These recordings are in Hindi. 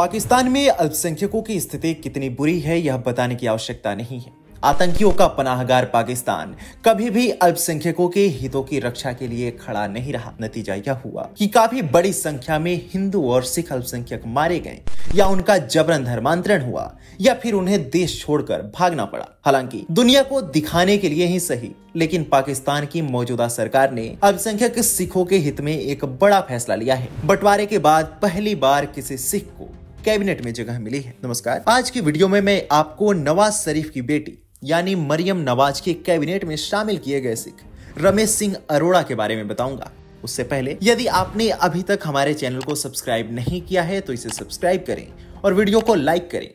पाकिस्तान में अल्पसंख्यकों की स्थिति कितनी बुरी है यह बताने की आवश्यकता नहीं है आतंकियों का पनाहगार पाकिस्तान कभी भी अल्पसंख्यकों के हितों की रक्षा के लिए खड़ा नहीं रहा नतीजा यह हुआ कि काफी बड़ी संख्या में हिंदू और सिख अल्पसंख्यक मारे गए या उनका जबरन धर्मांतरण हुआ या फिर उन्हें देश छोड़कर भागना पड़ा हालांकि दुनिया को दिखाने के लिए ही सही लेकिन पाकिस्तान की मौजूदा सरकार ने अल्पसंख्यक सिखों के हित में एक बड़ा फैसला लिया है बंटवारे के बाद पहली बार किसी सिख को कैबिनेट में जगह मिली है नमस्कार आज की वीडियो में मैं आपको नवाज शरीफ की बेटी यानी मरियम नवाज के कैबिनेट में शामिल किए गए सिख रमेश सिंह अरोड़ा के बारे में बताऊंगा उससे पहले यदि आपने अभी तक हमारे चैनल को सब्सक्राइब नहीं किया है तो इसे सब्सक्राइब करें और वीडियो को लाइक करें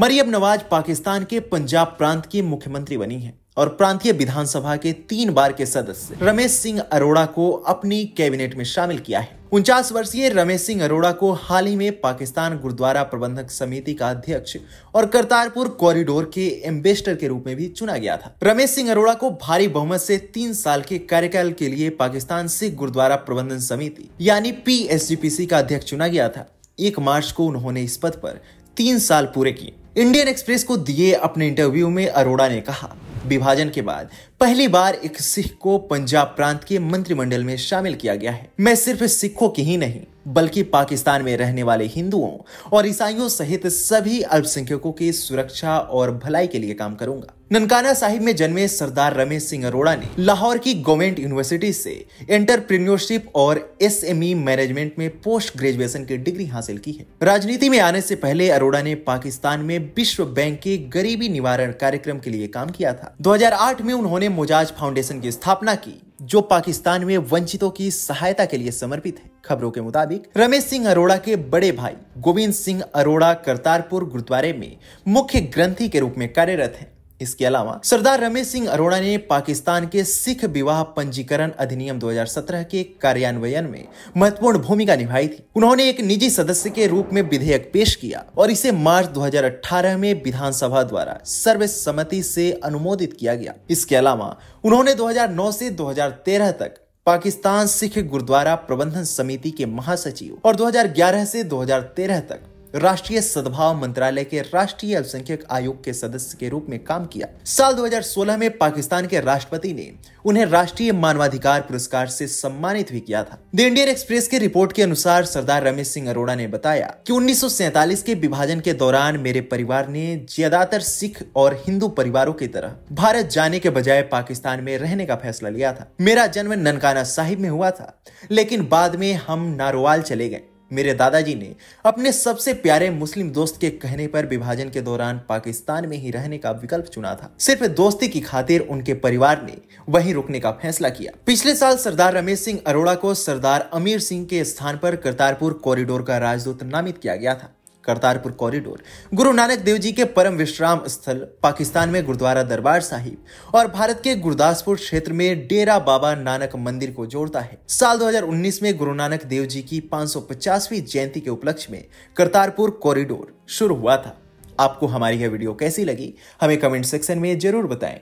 मरियम नवाज पाकिस्तान के पंजाब प्रांत की मुख्यमंत्री बनी है और प्रांतीय विधानसभा के तीन बार के सदस्य रमेश सिंह अरोड़ा को अपनी कैबिनेट में शामिल किया है उनचास वर्षीय रमेश सिंह अरोड़ा को हाल ही में पाकिस्तान गुरुद्वारा प्रबंधक समिति का अध्यक्ष और करतारपुर कॉरिडोर के एम्बेसडर के रूप में भी चुना गया था रमेश सिंह अरोड़ा को भारी बहुमत से तीन साल के कार्यकाल के लिए पाकिस्तान सिख गुरुद्वारा प्रबंधन समिति यानी पी का अध्यक्ष चुना गया था एक मार्च को उन्होंने इस पद पर तीन साल पूरे किए इंडियन एक्सप्रेस को दिए अपने इंटरव्यू में अरोड़ा ने कहा विभाजन के बाद पहली बार एक सिख को पंजाब प्रांत के मंत्रिमंडल में शामिल किया गया है मैं सिर्फ सिखों की ही नहीं बल्कि पाकिस्तान में रहने वाले हिंदुओं और ईसाइयों सहित सभी अल्पसंख्यकों की सुरक्षा और भलाई के लिए काम करूंगा ननकाना साहिब में जन्मे सरदार रमेश सिंह अरोड़ा ने लाहौर की गवर्नमेंट यूनिवर्सिटी से एंटरप्रेन्योरशिप और एसएमई मैनेजमेंट में पोस्ट ग्रेजुएशन की डिग्री हासिल की है राजनीति में आने से पहले अरोड़ा ने पाकिस्तान में विश्व बैंक के गरीबी निवारण कार्यक्रम के लिए काम किया था 2008 में उन्होंने मोजाज फाउंडेशन की स्थापना की जो पाकिस्तान में वंचितों की सहायता के लिए समर्पित है खबरों के मुताबिक रमेश सिंह अरोड़ा के बड़े भाई गोविंद सिंह अरोड़ा करतारपुर गुरुद्वारे में मुख्य ग्रंथी के रूप में कार्यरत हैं इसके अलावा सरदार रमेश सिंह अरोड़ा ने पाकिस्तान के सिख विवाह पंजीकरण अधिनियम 2017 के कार्यान्वयन में महत्वपूर्ण भूमिका निभाई थी उन्होंने एक निजी सदस्य के रूप में विधेयक पेश किया और इसे मार्च 2018 में विधानसभा द्वारा सर्वसम्मति से अनुमोदित किया गया इसके अलावा उन्होंने 2009 से 2013 तक पाकिस्तान सिख गुरुद्वारा प्रबंधन समिति के महासचिव और 2011 से 2013 तक राष्ट्रीय सद्भाव मंत्रालय के राष्ट्रीय अल्पसंख्यक आयोग के सदस्य के रूप में काम किया साल 2016 में पाकिस्तान के राष्ट्रपति ने उन्हें राष्ट्रीय मानवाधिकार पुरस्कार से सम्मानित भी किया था द इंडियन एक्सप्रेस के रिपोर्ट के अनुसार सरदार रमेश सिंह अरोड़ा ने बताया कि उन्नीस के विभाजन के दौरान मेरे परिवार ने ज्यादातर सिख और हिंदू परिवारों की तरह भारत जाने के बजाय पाकिस्तान में रहने का फैसला लिया था मेरा जन्म ननकाना साहिब में हुआ था लेकिन बाद में हम नारोवाल चले गए मेरे दादाजी ने अपने सबसे प्यारे मुस्लिम दोस्त के कहने पर विभाजन के दौरान पाकिस्तान में ही रहने का विकल्प चुना था सिर्फ दोस्ती की खातिर उनके परिवार ने वहीं रुकने का फैसला किया पिछले साल सरदार रमेश सिंह अरोड़ा को सरदार अमीर सिंह के स्थान पर करतारपुर कॉरिडोर का राजदूत नामित किया गया था करतारपुर कॉरिडोर गुरु नानक देव जी के परम विश्राम स्थल पाकिस्तान में गुरुद्वारा दरबार साहिब और भारत के गुरदासपुर क्षेत्र में डेरा बाबा नानक मंदिर को जोड़ता है साल 2019 में गुरु नानक देव जी की 550वीं जयंती के उपलक्ष्य में करतारपुर कॉरिडोर शुरू हुआ था आपको हमारी यह वीडियो कैसी लगी हमें कमेंट सेक्शन में जरूर बताएं